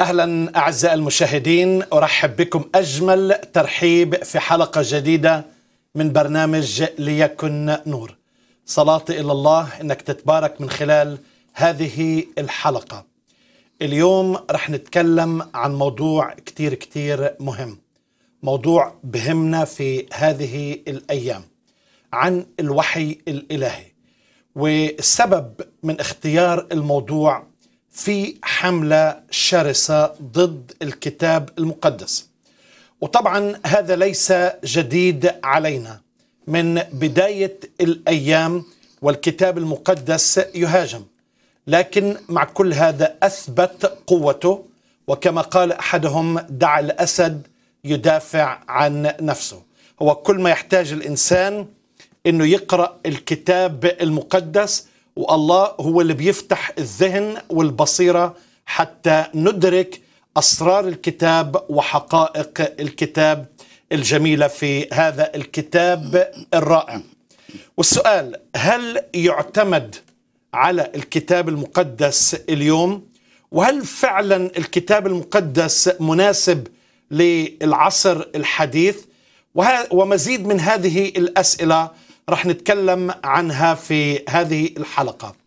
اهلا اعزائي المشاهدين ارحب بكم اجمل ترحيب في حلقه جديده من برنامج ليكن نور صلاتي الى الله انك تتبارك من خلال هذه الحلقه اليوم رح نتكلم عن موضوع كتير كتير مهم موضوع بهمنا في هذه الايام عن الوحي الالهي والسبب من اختيار الموضوع في حملة شرسة ضد الكتاب المقدس وطبعا هذا ليس جديد علينا من بداية الأيام والكتاب المقدس يهاجم لكن مع كل هذا أثبت قوته وكما قال أحدهم دع الأسد يدافع عن نفسه هو كل ما يحتاج الإنسان أنه يقرأ الكتاب المقدس والله هو اللي بيفتح الذهن والبصيره حتى ندرك اسرار الكتاب وحقائق الكتاب الجميله في هذا الكتاب الرائع. والسؤال هل يعتمد على الكتاب المقدس اليوم؟ وهل فعلا الكتاب المقدس مناسب للعصر الحديث؟ ومزيد من هذه الاسئله رح نتكلم عنها في هذه الحلقه